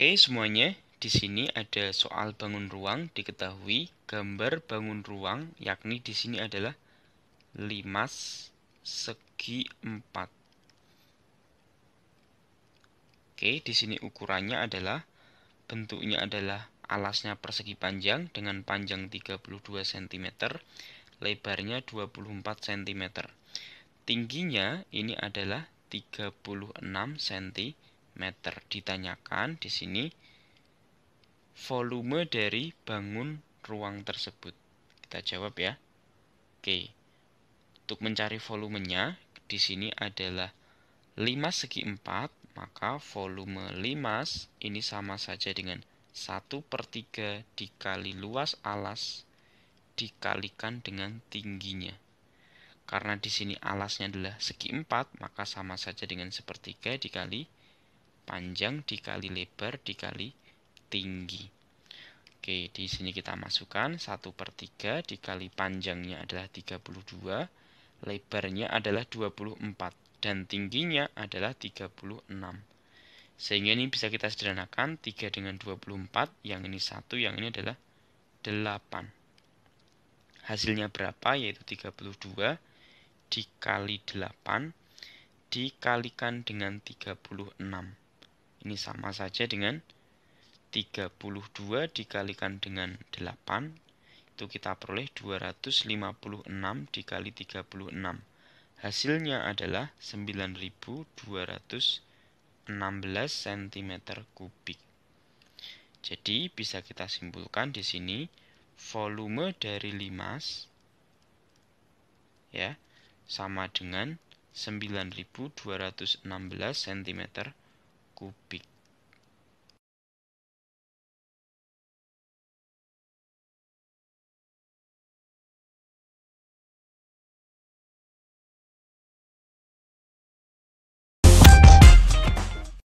Oke, semuanya, di sini ada soal bangun ruang diketahui gambar bangun ruang yakni di sini adalah limas segi 4. Oke, di sini ukurannya adalah bentuknya adalah alasnya persegi panjang dengan panjang 32 cm, lebarnya 24 cm. Tingginya ini adalah 36 cm meter. Ditanyakan di sini volume dari bangun ruang tersebut. Kita jawab ya. Oke. Untuk mencari volumenya di sini adalah 5 segi 4, maka volume 5 ini sama saja dengan 1 per 3 dikali luas alas dikalikan dengan tingginya. Karena di sini alasnya adalah segi 4, maka sama saja dengan sepertiga dikali panjang dikali mhm. lebar dikali tinggi. Oke, di sini kita masukkan 1 per 3 dikali panjangnya adalah 32, lebarnya adalah 24, dan tingginya adalah 36. Sehingga ini bisa kita sederhanakan 3 dengan 24, yang ini 1, yang ini adalah 8. Hasilnya berapa? Yaitu 32 dikali 8 dikalikan dengan 36. Ini sama saja dengan 32 dikalikan dengan 8 itu kita peroleh 256 dikali 36 hasilnya adalah 9216 cm kubik jadi bisa kita simpulkan di sini volume dari limas ya sama dengan 9216 cm Cupic.